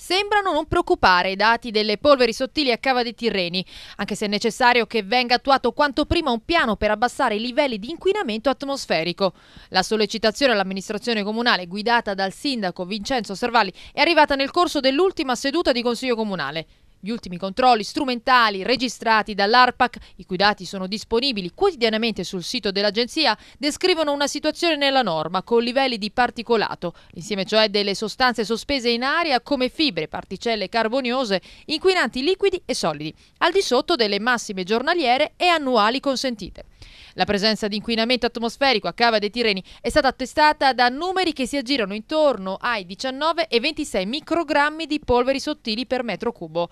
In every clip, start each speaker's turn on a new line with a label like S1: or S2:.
S1: Sembrano non preoccupare i dati delle polveri sottili a Cava dei Tirreni, anche se è necessario che venga attuato quanto prima un piano per abbassare i livelli di inquinamento atmosferico. La sollecitazione all'amministrazione comunale guidata dal sindaco Vincenzo Servalli è arrivata nel corso dell'ultima seduta di Consiglio Comunale. Gli ultimi controlli strumentali registrati dall'ARPAC, i cui dati sono disponibili quotidianamente sul sito dell'agenzia, descrivono una situazione nella norma con livelli di particolato, insieme cioè delle sostanze sospese in aria come fibre, particelle carboniose, inquinanti liquidi e solidi, al di sotto delle massime giornaliere e annuali consentite. La presenza di inquinamento atmosferico a Cava dei Tireni è stata attestata da numeri che si aggirano intorno ai 19 e 26 microgrammi di polveri sottili per metro cubo.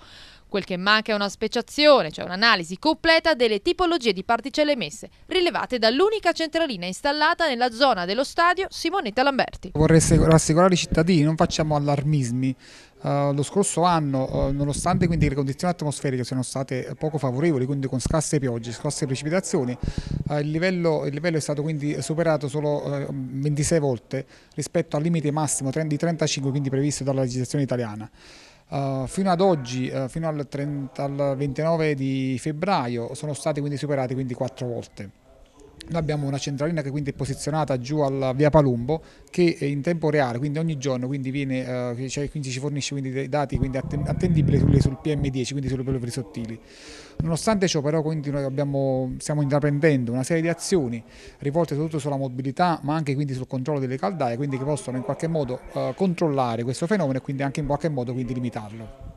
S1: Quel che manca è una speciazione, cioè un'analisi completa delle tipologie di particelle emesse, rilevate dall'unica centralina installata nella zona dello stadio Simonetta Lamberti.
S2: Vorrei rassicurare i cittadini, non facciamo allarmismi. Uh, lo scorso anno, uh, nonostante quindi le condizioni atmosferiche siano state poco favorevoli, quindi con scarse piogge, scarse precipitazioni, eh, il livello, il livello, è stato quindi superato solo 26 eh, volte rispetto al limite massimo di 35 quindi previsto dalla legislazione italiana. Uh, fino ad oggi, uh, fino al, 30, al 29 di febbraio, sono stati quindi superati quindi 4 volte. Noi abbiamo una centralina che quindi è posizionata giù al via Palumbo che in tempo reale, quindi ogni giorno, quindi, viene, cioè, quindi ci fornisce quindi dei dati attendibili sulle, sul PM10, quindi sulle polveri sottili. Nonostante ciò però noi abbiamo, stiamo intraprendendo una serie di azioni rivolte soprattutto sulla mobilità ma anche quindi sul controllo delle caldaie, quindi che possono in qualche modo eh, controllare questo fenomeno e quindi anche in qualche modo limitarlo.